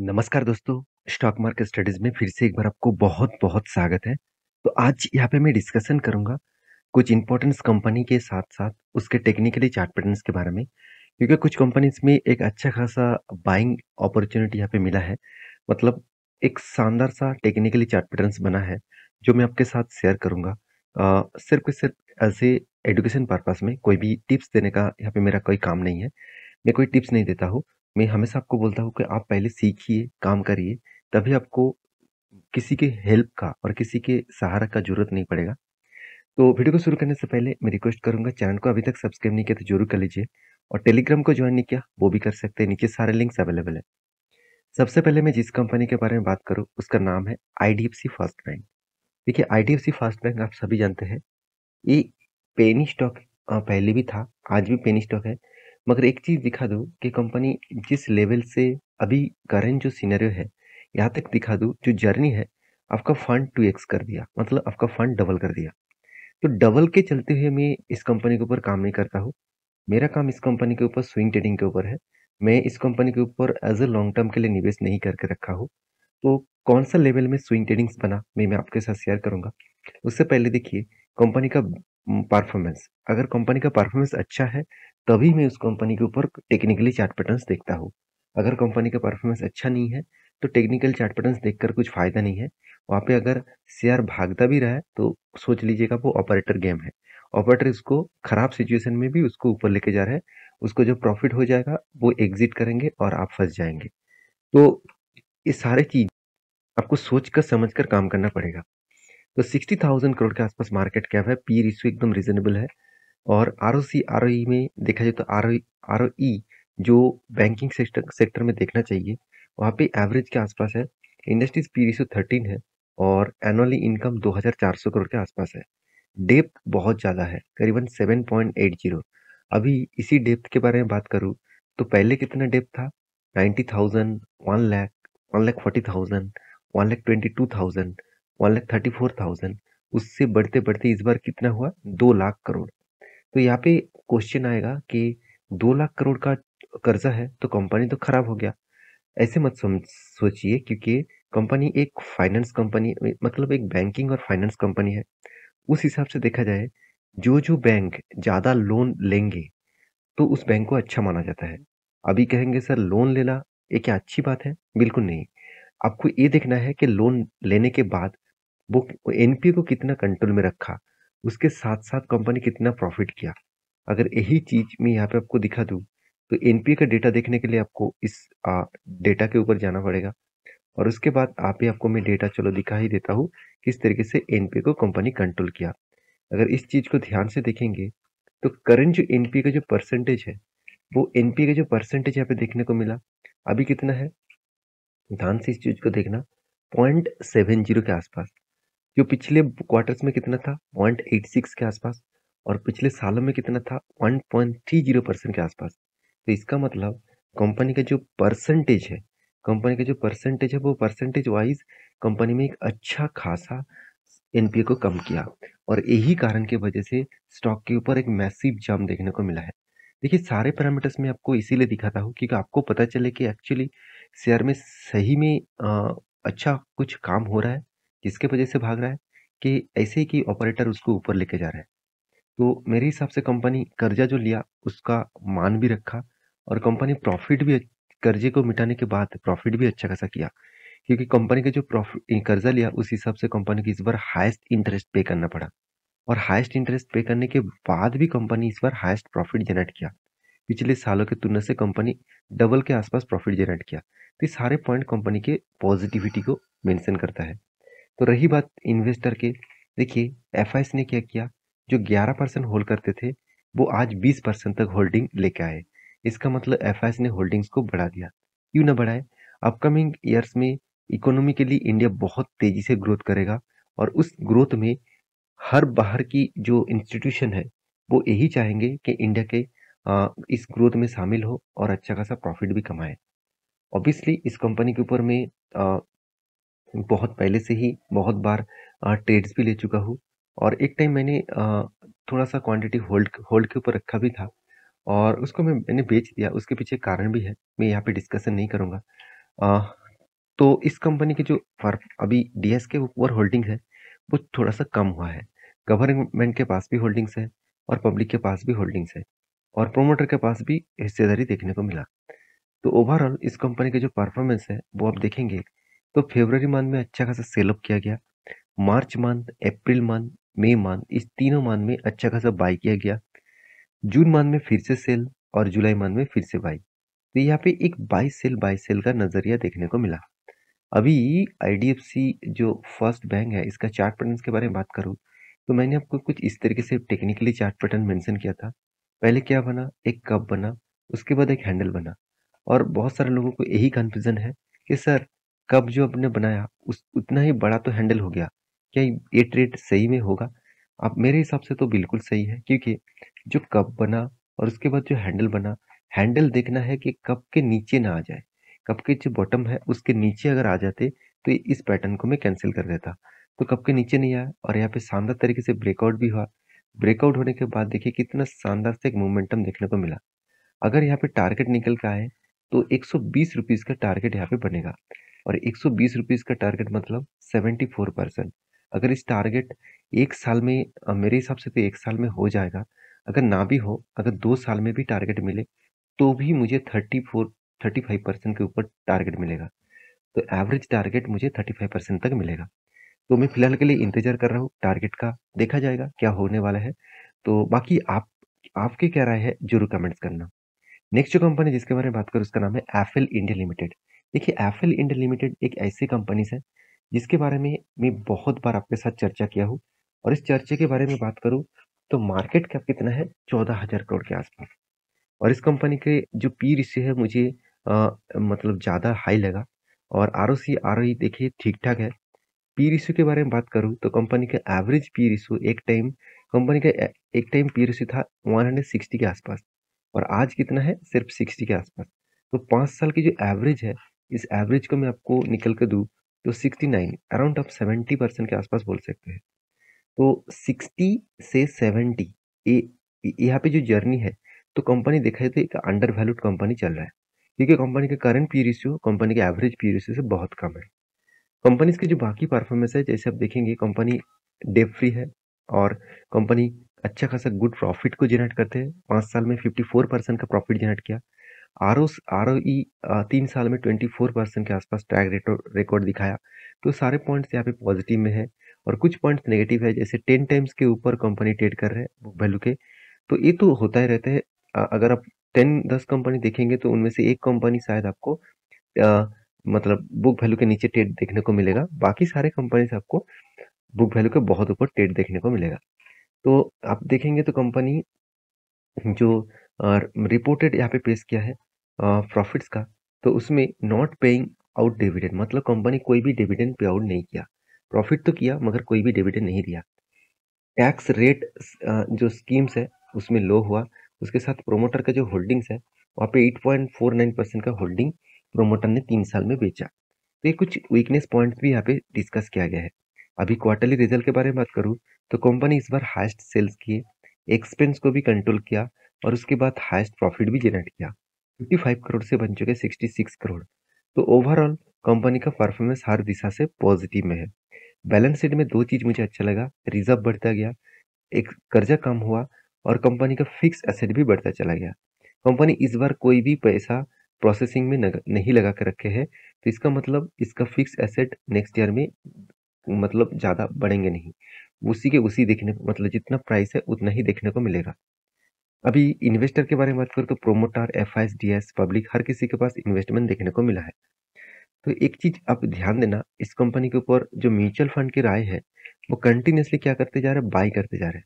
नमस्कार दोस्तों stock market studies में फिर से एक बार आपको बहुत बहुत स्वागत है तो आज यहाँ पे मैं डिस्कशन करूँगा कुछ इंपॉर्टेंस कंपनी के साथ साथ उसके टेक्निकली चार्ट पैटर्न्स के बारे में क्योंकि कुछ कंपनीज में एक अच्छा खासा बाइंग अपॉर्चुनिटी यहाँ पे मिला है मतलब एक शानदार सा टेक्निकली चार्ट पैटर्न्स बना है जो मैं आपके साथ शेयर करूँगा सिर्फ सिर्फ एज ए एजुकेशन पर्पज़ में कोई भी टिप्स देने का यहाँ पे मेरा कोई काम नहीं है मैं कोई टिप्स नहीं देता हूँ मैं हमेशा आपको बोलता हूँ कि आप पहले सीखिए काम करिए तभी आपको किसी के हेल्प का और किसी के सहारा का जरूरत नहीं पड़ेगा तो वीडियो को शुरू करने से पहले मैं रिक्वेस्ट करूंगा चैनल को अभी तक सब्सक्राइब नहीं किया तो जरूर कर लीजिए और टेलीग्राम को ज्वाइन नहीं किया वो भी कर सकते हैं नीचे सारे लिंक्स अवेलेबल है सबसे पहले मैं जिस कंपनी के बारे में बात करूँ उसका नाम है I D F C first bank देखिए I D F C first bank आप सभी जानते हैं ये पेनी स्टॉक पहले भी था आज भी पेनी स्टॉक है मगर एक चीज़ दिखा दूँ कि कंपनी जिस लेवल से अभी करेंट जो सीनरियो है यहाँ तक दिखा दूँ जो जर्नी है आपका फंड टू एक्स कर दिया मतलब आपका फंड डबल कर दिया तो डबल के चलते हुए मैं इस कंपनी के ऊपर काम नहीं करता हूँ मेरा काम इस कंपनी के ऊपर स्विंग ट्रेडिंग के ऊपर है मैं इस कंपनी के ऊपर एज अ लॉन्ग टर्म के लिए निवेश नहीं करके रखा हूँ तो कौन सा लेवल में स्विंग ट्रेडिंग्स बना मैं मैं आपके साथ शेयर करूँगा उससे पहले देखिए कंपनी का परफॉर्मेंस हम्म, अगर कंपनी का परफॉर्मेंस अच्छा है तभी मैं उस कंपनी के ऊपर टेक्निकली चार्ट पैटर्न्स देखता हूँ अगर कंपनी का परफॉर्मेंस अच्छा नहीं है तो टेक्निकल चार्ट पैटर्न्स देखकर कुछ फ़ायदा नहीं है वहाँ पे अगर शेयर भागता भी रहा है तो सोच लीजिएगा वो ऑपरेटर गेम है ऑपरेटर इसको ख़राब सिचुएशन में भी उसको ऊपर लेके जा रहा है उसको जो प्रॉफिट हो जाएगा वो एग्जिट करेंगे और आप फंस जाएंगे तो ये सारे चीज़ आपको सोच कर समझ कर काम करना पड़ेगा तो सिक्सटी थाउजेंड करोड़ के आसपास मार्केट कैप है पी रिशो e एकदम रीजनेबल है और R O C R O ई में देखा जाए तो आर ओ आर ओ जो बैंकिंग सेक्टर सेक्टर में देखना चाहिए वहाँ पे एवरेज के आसपास है इंडस्ट्रीज पी रेशो थर्टीन है और एनुअली इनकम दो हज़ार चार सौ करोड़ के आसपास है डेप्थ बहुत ज़्यादा है करीबन सेवन पॉइंट एट जीरो अभी इसी डेप्थ के बारे में बात करूँ तो पहले कितना डेप्थ था ninety thousand one lakh one lakh forty thousand one lakh twenty two thousand one lakh thirty four thousand उससे बढ़ते बढ़ते इस बार कितना हुआ दो लाख करोड़ तो यहाँ पे क्वेश्चन आएगा कि दो लाख करोड़ का कर्जा है तो कंपनी तो खराब हो गया ऐसे मत सोचिए क्योंकि कंपनी एक फाइनेंस कंपनी मतलब एक बैंकिंग और फाइनेंस कंपनी है उस हिसाब से देखा जाए जो जो बैंक ज़्यादा लोन लेंगे तो उस बैंक को अच्छा माना जाता है अभी कहेंगे सर लोन लेना ये क्या अच्छी बात है बिल्कुल नहीं आपको ये देखना है कि लोन लेने के बाद वो एन को कितना कंट्रोल में रखा उसके साथ साथ कंपनी कितना प्रॉफिट किया अगर यही चीज मैं यहाँ पे आपको दिखा दूँ तो एनपीए का डेटा देखने के लिए आपको इस आ, डेटा के ऊपर जाना पड़ेगा और उसके बाद आप ही आपको मैं डेटा चलो दिखा ही देता हूँ किस तरीके से एनपीए को कंपनी कंट्रोल किया अगर इस चीज़ को ध्यान से देखेंगे तो करंट जो एनपीए का जो परसेंटेज है वो एनपीए का जो परसेंटेज यहाँ पे देखने को मिला अभी कितना है ध्यान से इस चीज़ को देखना पॉइंट सेवन जीरो के आसपास जो पिछले क्वार्टर्स में कितना था पॉइंट एट सिक्स के आसपास और पिछले सालों में कितना था one point three zero percent के आसपास तो इसका मतलब कंपनी का जो परसेंटेज है कंपनी का जो परसेंटेज है वो परसेंटेज वाइज कंपनी में एक अच्छा खासा एन को कम किया और यही कारण के वजह से स्टॉक के ऊपर एक मैसिव जम देखने को मिला है देखिए सारे पैरामीटर्स में आपको इसीलिए दिखाता हूँ क्योंकि आपको पता चले कि एक्चुअली शेयर में सही में आ, अच्छा कुछ काम हो रहा है किसके वजह से भाग रहा है कि ऐसे कि ऑपरेटर उसको ऊपर लेके जा रहा है तो मेरे हिसाब से कंपनी कर्जा जो लिया उसका मान भी रखा और कंपनी प्रॉफिट भी कर्जे को मिटाने के बाद प्रॉफिट भी अच्छा खासा किया क्योंकि कंपनी के जो प्रॉफिट कर्जा लिया उस हिसाब से कंपनी को इस बार हाइस्ट इंटरेस्ट पे करना पड़ा और हाइस्ट इंटरेस्ट पे करने के बाद भी कंपनी इस बार हाइस्ट प्रॉफिट जनरेट किया पिछले सालों की तुलना से कंपनी डबल के आसपास प्रॉफिट जनरेट किया तो ये सारे पॉइंट कंपनी के पॉजिटिविटी को मेंशन करता है तो रही बात इन्वेस्टर के देखिए एफ ने क्या किया जो 11 परसेंट होल्ड करते थे वो आज 20 परसेंट तक होल्डिंग लेके आए इसका मतलब एफ ने होल्डिंग्स को बढ़ा दिया क्यों ना बढ़ाए अपकमिंग ईयर्स में इकोनॉमिकली इंडिया बहुत तेज़ी से ग्रोथ करेगा और उस ग्रोथ में हर बाहर की जो इंस्टीट्यूशन है वो यही चाहेंगे कि इंडिया के इस ग्रोथ में शामिल हो और अच्छा खासा प्रॉफिट भी कमाए ऑब्वियसली इस कंपनी के ऊपर में बहुत पहले से ही बहुत बार ट्रेड्स भी ले चुका हूँ और एक टाइम मैंने थोड़ा सा क्वांटिटी होल्ड होल्ड के ऊपर रखा भी था और उसको मैं मैंने बेच दिया उसके पीछे कारण भी है मैं यहाँ पे डिस्कशन नहीं करूँगा तो इस कंपनी के जो अभी डी के ऊपर होल्डिंग है वो थोड़ा सा कम हुआ है गवर्नमेंट के पास भी होल्डिंग्स है और पब्लिक के पास भी होल्डिंग्स है और प्रोमोटर के पास भी हिस्सेदारी देखने को मिला तो ओवरऑल इस कंपनी के जो परफॉर्मेंस है वो आप देखेंगे तो फेबररी मंथ में अच्छा खासा सेलअप किया गया March month April month May month इस तीनों मंथ में अच्छा खासा बाई किया गया जून मंथ में फिर से सेल और जुलाई मंथ में फिर से बाई तो यहाँ पे एक बाई सेल बाई सेल का नज़रिया देखने को मिला अभी आई जो फर्स्ट बैंक है इसका चार्ट पैटर्न के बारे में बात करूँ तो मैंने आपको कुछ इस तरीके से टेक्निकली चार्ट पैटर्न मेंशन किया था पहले क्या बना एक कप बना उसके बाद एक हैंडल बना और बहुत सारे लोगों को यही कन्फ्यूज़न है कि सर कब जो आपने बनाया उस उतना ही बड़ा तो हैंडल हो गया क्या ये ट्रेड सही में होगा अब मेरे हिसाब से तो बिल्कुल सही है क्योंकि जो कप बना और उसके बाद जो हैंडल बना हैंडल देखना है कि कप के नीचे ना आ जाए कप के जो बॉटम है उसके नीचे अगर आ जाते तो इस पैटर्न को मैं कैंसिल कर देता तो कप के नीचे नहीं आया और यहाँ पे शानदार तरीके से ब्रेकआउट भी हुआ ब्रेकआउट होने के बाद देखिए कितना शानदार से एक मोमेंटम देखने को मिला अगर यहाँ पे टारगेट निकल के आए तो एक सौ का टारगेट यहाँ पे बनेगा और एक सौ का टारगेट मतलब 74 परसेंट अगर इस टारगेट एक साल में मेरे हिसाब से तो एक साल में हो जाएगा अगर ना भी हो अगर दो साल में भी टारगेट मिले तो भी मुझे thirty four thirty five percent के ऊपर टारगेट मिलेगा तो एवरेज टारगेट मुझे थर्टी फाइव परसेंट तक मिलेगा तो मैं फिलहाल के लिए इंतजार कर रहा हूँ टारगेट का देखा जाएगा क्या होने वाला है तो बाकी आप आपके क्या राय है जरूर कमेंट्स करना नेक्स्ट जो कंपनी जिसके बारे में बात करूँ उसका नाम है एफिल इंडिया लिमिटेड देखिए एफएल इंडिया लिमिटेड एक ऐसी कंपनीज है जिसके बारे में मैं बहुत बार आपके साथ चर्चा किया हूँ और इस चर्चे के बारे में बात करूँ तो मार्केट कैप कितना है चौदह हज़ार करोड़ के आसपास और इस कंपनी के जो पी रिश्ते है मुझे आ, मतलब ज़्यादा हाई लगा और R O C R O देखिए ठीक ठाक है पी रिशो के बारे में बात करूँ तो कंपनी का एवरेज पी रिशो एक टाइम कंपनी का एक टाइम पी रिशो था वन हंड्रेड सिक्सटी के आसपास और आज कितना है सिर्फ सिक्सटी के आसपास तो पाँच साल की जो एवरेज है इस एवरेज को मैं आपको निकल कर दूँ तो 69 अराउंड आप सेवेंटी परसेंट के आसपास बोल सकते हैं तो 60 से 70 ये यहाँ पे जो जर्नी है तो कंपनी देखा जाए तो एक अंडर वैल्यूड कंपनी चल रहा है क्योंकि कंपनी का करंट पी रेशियो कंपनी के एवरेज पी रेशियो से बहुत कम है कंपनीज के जो बाकी परफॉर्मेंस है जैसे आप देखेंगे कंपनी डेप फ्री है और कंपनी अच्छा खासा गुड प्रॉफिट को जनरेट करते हैं पाँच साल में 54 परसेंट का प्रॉफिट जनरेट किया R O R O E तीन साल में ट्वेंटी फोर परसेंट के आसपास ट्रैक रिकॉर्ड दिखाया तो सारे पॉइंट्स यहाँ पे पॉजिटिव में है और कुछ पॉइंट्स नेगेटिव है जैसे टेन टाइम्स के ऊपर कंपनी ट्रेड कर रहे हैं बुक वैल्यू के तो ये तो होता ही रहता है अगर आप टेन दस कंपनी देखेंगे तो उनमें से एक कंपनी शायद आपको आ, मतलब बुक वैल्यू के नीचे ट्रेड देखने को मिलेगा बाकी सारे कंपनी आपको बुक वैल्यू के बहुत ऊपर ट्रेड देखने को मिलेगा तो आप देखेंगे तो कंपनी जो और रिपोर्टेड यहाँ पे पेश किया है प्रॉफिट्स का तो उसमें नॉट पेइंग आउट डिविडेंड मतलब कंपनी कोई भी डिविडेंड पे आउट नहीं किया प्रॉफिट तो किया मगर कोई भी डिविडेंड नहीं दिया टैक्स रेट जो स्कीम्स है उसमें लो हुआ उसके साथ प्रोमोटर का जो होल्डिंग्स है वहाँ पे 8.49 परसेंट का होल्डिंग प्रोमोटर ने तीन साल में बेचा तो ये कुछ वीकनेस पॉइंट्स भी यहाँ पे डिस्कस किया गया है अभी क्वार्टरली रिजल्ट के बारे में बात करूँ तो कंपनी इस बार हाइस्ट सेल्स किए एक्सपेंस को भी कंट्रोल किया और उसके बाद हाइस्ट प्रॉफिट भी जनरेट किया 55 करोड़ से बन चुके 66 करोड़ तो ओवरऑल कंपनी का परफॉर्मेंस हर दिशा से पॉजिटिव में है बैलेंस शीट में दो चीज़ मुझे अच्छा लगा रिजर्व बढ़ता गया एक कर्जा कम हुआ और कंपनी का फिक्स एसेट भी बढ़ता चला गया कंपनी इस बार कोई भी पैसा प्रोसेसिंग में नहीं लगा कर रखे है तो इसका मतलब इसका फिक्स एसेट नेक्स्ट ईयर में मतलब ज़्यादा बढ़ेंगे नहीं उसी के उसी देखने को मतलब जितना प्राइस है उतना ही देखने को मिलेगा अभी इन्वेस्टर के बारे में बात करूँ तो promoter F I D S public हर किसी के पास इन्वेस्टमेंट देखने को मिला है तो एक चीज़ आप ध्यान देना इस कंपनी के ऊपर जो म्यूचुअल फंड की राय है वो कंटिन्यूसली क्या करते जा रहे हैं बाई करते जा रहे हैं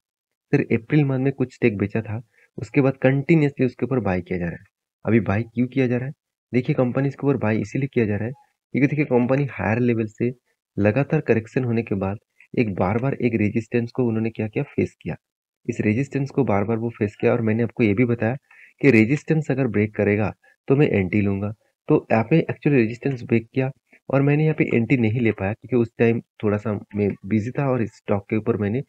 फिर अप्रैल मंथ में कुछ स्टेक बेचा था उसके बाद कंटिन्यूसली उसके ऊपर बाई किया जा रहा है अभी बाई क्यों किया जा रहा है देखिए कंपनी इसके ऊपर बाई इसीलिए किया जा रहा है क्योंकि देखिए कंपनी हायर लेवल से लगातार करेक्शन होने के बाद एक बार बार एक रेजिस्टेंस को उन्होंने क्या किया फेस किया इस रेजिस्टेंस को बार बार वो फेस किया और मैंने आपको ये भी बताया कि रेजिस्टेंस अगर ब्रेक करेगा तो मैं एंटी लूँगा तो यहाँ पे एक्चुअली रेजिस्टेंस ब्रेक किया और मैंने यहाँ पे एंटी नहीं ले पाया क्योंकि उस टाइम थोड़ा सा मैं बिजी था और इस स्टॉक के ऊपर मैंने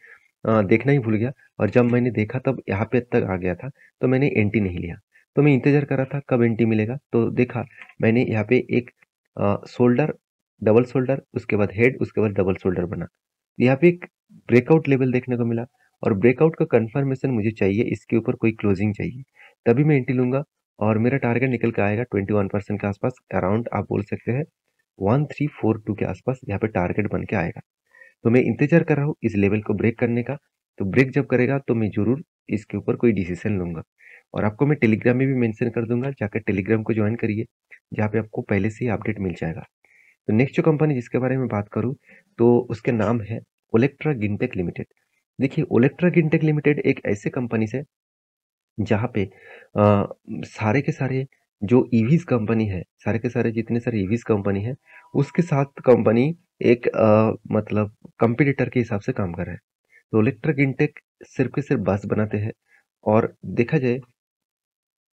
देखना ही भूल गया और जब मैंने देखा तब यहाँ पे तक आ गया था तो मैंने एंटी नहीं लिया तो मैं इंतज़ार कर रहा था कब एंटी मिलेगा तो देखा मैंने यहाँ पे एक शोल्डर डबल शोल्डर उसके बाद हेड उसके बाद डबल शोल्डर बना यहाँ पे एक ब्रेकआउट लेवल देखने को मिला और ब्रेकआउट का कन्फर्मेशन मुझे चाहिए इसके ऊपर कोई क्लोजिंग चाहिए तभी मैं एंट्री लूँगा और मेरा टारगेट निकल के आएगा ट्वेंटी वन परसेंट के आसपास अराउंड आप बोल सकते हैं वन थ्री फोर टू के आसपास यहाँ पे टारगेट बन के आएगा तो मैं इंतजार कर रहा हूँ इस लेवल को ब्रेक करने का तो ब्रेक जब करेगा तो मैं जरूर इसके ऊपर कोई डिसीजन लूँगा और आपको मैं टेलीग्राम में भी मैंशन कर दूंगा जाकर टेलीग्राम को ज्वाइन करिए जहाँ पे आपको पहले से ही अपडेट मिल जाएगा तो नेक्स्ट जो कंपनी जिसके बारे में बात करूँ तो उसके नाम है ओलेक्ट्रा गिनटेक लिमिटेड देखिए ओलेक्ट्रा इंटेक लिमिटेड एक ऐसे कंपनी से जहाँ पे आ, सारे के सारे जो ईवीज कंपनी है सारे के सारे जितने सारे ईवीज कंपनी है उसके साथ कंपनी एक आ, मतलब कंपिटिटर के हिसाब से काम कर रहा है तो इलेक्ट्रिक इंटेक सिर्फ के सिर्फ बस बनाते हैं और देखा जाए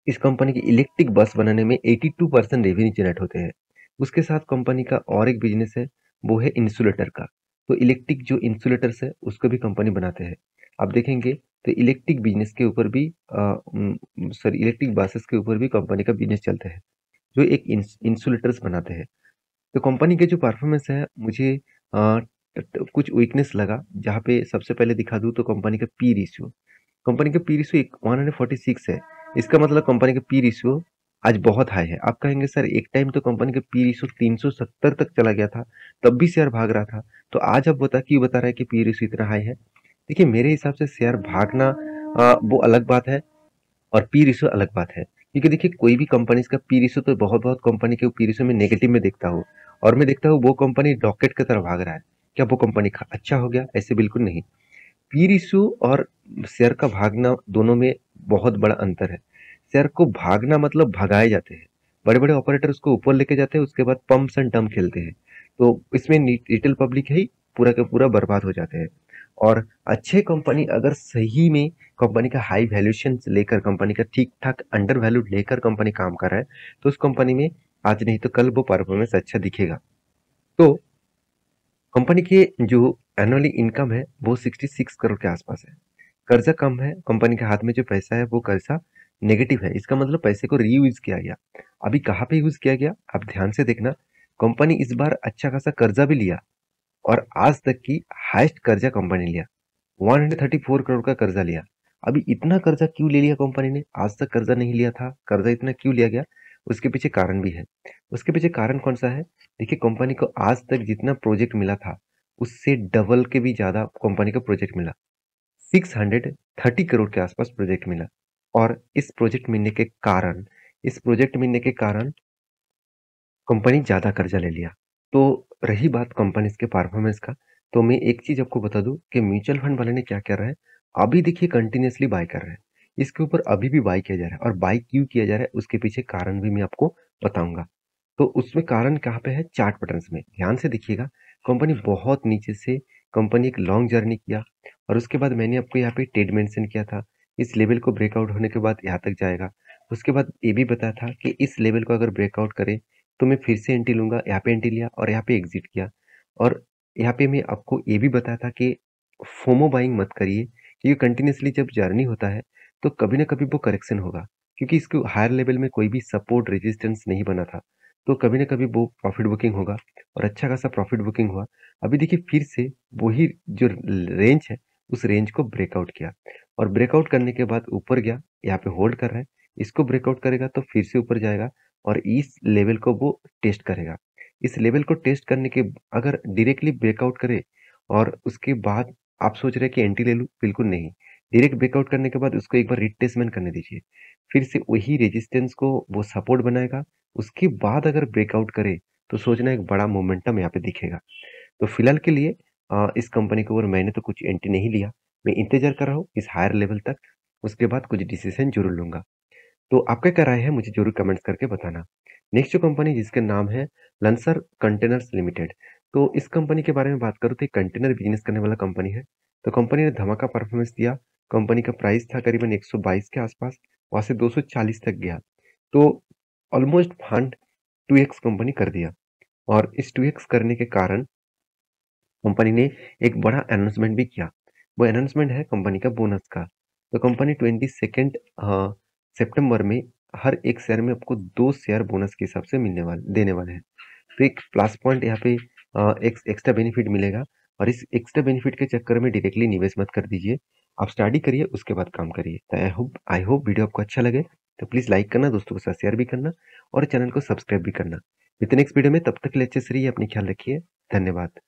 इस कंपनी की इलेक्ट्रिक बस बनाने में 82 परसेंट रेवेन्यू जनरेट होते हैं उसके साथ कंपनी का और एक बिजनेस है वो है इंसुलेटर का तो इलेक्ट्रिक जो इंसुलेटर्स है उसको भी कंपनी बनाते हैं आप देखेंगे तो इलेक्ट्रिक बिजनेस के ऊपर भी सॉरी इलेक्ट्रिक बसेस के ऊपर भी कंपनी का बिजनेस चलता है जो एक इंसुलेटर्स बनाते हैं तो कंपनी के जो परफॉर्मेंस है मुझे आ, कुछ वीकनेस लगा जहाँ पे सबसे पहले दिखा दूँ तो कंपनी का पी रेशियो कंपनी का पी रेशियो एक वन हंड्रेड फोर्टी सिक्स है इसका मतलब कंपनी का पी रेशियो आज बहुत हाई है आप कहेंगे सर एक टाइम तो कंपनी का पी रेशियो तीन सौ सत्तर तक चला गया था तब भी शेयर भाग रहा था तो आज अब बता क्यों बता रहा है कि पी रेशो इतना हाई है देखिए मेरे हिसाब से शेयर भागना आ, वो अलग बात है और पी रेशो अलग बात है क्योंकि देखिए कोई भी कंपनीज का पी रेशो तो बहुत बहुत कंपनी के पी रेशो में नेगेटिव में देखता हूँ और मैं देखता हूँ वो कंपनी डॉकेट की तरफ भाग रहा है क्या वो कंपनी का अच्छा हो गया ऐसे बिल्कुल नहीं पी रेशो और शेयर का भागना दोनों में बहुत बड़ा अंतर है शेयर को भागना मतलब भगाए जाते हैं बड़े बड़े ऑपरेटर उसको ऊपर लेके जाते हैं उसके बाद पंप्स एंड टर्म खेलते हैं तो इसमें रिटेल पब्लिक ही पूरा का पूरा बर्बाद हो जाते हैं और अच्छे कंपनी अगर सही में कंपनी का हाई वैल्यूशन लेकर कंपनी का ठीक ठाक अंडर वैल्यू लेकर कंपनी काम कर रहा है तो उस कंपनी में आज नहीं तो कल वो परफॉर्मेंस अच्छा दिखेगा तो कंपनी के जो एनुअली इनकम है वो 66 करोड़ के आसपास है कर्जा कम है कंपनी के हाथ में जो पैसा है वो कर्जा नेगेटिव है इसका मतलब पैसे को रीयूज किया गया अभी कहाँ पे यूज किया गया आप ध्यान से देखना कंपनी इस बार अच्छा खासा कर्जा भी लिया और आज तक की हाइस्ट कर्जा कंपनी लिया 134 करोड़ का कर्जा लिया अभी इतना कर्जा क्यों ले लिया कंपनी ने आज तक कर्जा नहीं लिया था कर्जा इतना क्यों लिया गया उसके पीछे कारण भी है उसके पीछे कारण कौन सा है देखिए कंपनी को आज तक जितना प्रोजेक्ट मिला था उससे डबल के भी ज़्यादा कंपनी का प्रोजेक्ट मिला 630 करोड़ के आसपास प्रोजेक्ट मिला और इस प्रोजेक्ट मिलने के कारण इस प्रोजेक्ट मिलने के कारण कंपनी ज़्यादा कर्जा ले लिया तो रही बात कंपनीज के परफॉर्मेंस का तो मैं एक चीज़ आपको बता दूं कि म्यूचुअल फंड वाले ने क्या कर रहा है अभी देखिए कंटिन्यूसली बाय कर रहे हैं इसके ऊपर अभी भी बाय किया जा रहा है और बाय क्यों किया जा रहा है उसके पीछे कारण भी मैं आपको बताऊंगा तो उसमें कारण कहाँ पे है चार्ट पैटर्न्स में ध्यान से देखिएगा कंपनी बहुत नीचे से कंपनी एक लॉन्ग जर्नी किया और उसके बाद मैंने आपको यहाँ पे टेड मेंशन किया था इस लेवल को ब्रेकआउट होने के बाद यहाँ तक जाएगा उसके बाद ये भी बताया था कि इस लेवल को अगर ब्रेकआउट करें तो मैं फिर से एंटी लूँगा यहाँ पे एंटी लिया और यहाँ पे एग्जिट किया और यहाँ पे मैं आपको ये भी बताया था कि फोमो बाइंग मत करिए क्योंकि कंटिन्यूसली जब जर्नी होता है तो कभी ना कभी वो करेक्शन होगा क्योंकि इसके हायर लेवल में कोई भी सपोर्ट रेजिस्टेंस नहीं बना था तो कभी ना कभी वो प्रॉफिट बुकिंग होगा और अच्छा खासा प्रॉफिट बुकिंग हुआ अभी देखिए फिर से वही जो रेंज है उस रेंज को ब्रेकआउट किया और ब्रेकआउट करने के बाद ऊपर गया यहाँ पे होल्ड कर रहा है इसको ब्रेकआउट करेगा तो फिर से ऊपर जाएगा और इस लेवल को वो टेस्ट करेगा इस लेवल को टेस्ट करने के अगर डायरेक्टली ब्रेकआउट करे और उसके बाद आप सोच रहे हैं कि एंटी ले लूँ बिल्कुल नहीं डायरेक्ट ब्रेकआउट करने के बाद उसको एक बार रिटेस्टमेंट करने दीजिए फिर से वही रेजिस्टेंस को वो सपोर्ट बनाएगा उसके बाद अगर ब्रेकआउट करे तो सोचना एक बड़ा मोमेंटम यहाँ पे दिखेगा तो फिलहाल के लिए आ, इस कंपनी के ऊपर मैंने तो कुछ एंट्री नहीं लिया मैं इंतजार कर रहा हूँ इस हायर लेवल तक उसके बाद कुछ डिसीजन जरूर लूँगा तो आपका क्या राय है मुझे ज़रूर कमेंट्स करके बताना। नेक्स्ट जो कंपनी जिसके नाम है लंसर कंटेनर्स लिमिटेड। तो इस कंपनी के बारे में बात करूँ तो कंटेनर बिज़नेस करने वाला कंपनी है। तो कंपनी ने धमाका परफ़ॉर्मेंस दिया। कंपनी का प्राइस था करीबन 122 के आसपास वहाँ से 240 तक गया। तो ऑलमोस्ट फंड 2x कंपनी कर दिया और इस 2x करने के कारण कंपनी ने एक बड़ा अनाउंसमेंट भी किया। वो अनाउंसमेंट है कंपनी का बोनस का। तो कंपनी ट्वेंटी सेकेंड सितंबर में हर एक शेयर में आपको दो शेयर बोनस के हिसाब से मिलने वाले देने वाले हैं तो एक प्लस पॉइंट यहाँ पे एक एक्स्ट्रा बेनिफिट मिलेगा और इस एक्स्ट्रा बेनिफिट के चक्कर में डायरेक्टली निवेश मत कर दीजिए आप स्टडी करिए उसके बाद काम करिए तो I hope I hope video आपको अच्छा लगे तो प्लीज़ लाइक करना दोस्तों के साथ शेयर भी करना और चैनल को सब्सक्राइब भी करना इतने नेक्स्ट वीडियो में तब तक के लिए अच्छे से रहिए अपनी ख्याल रखिए धन्यवाद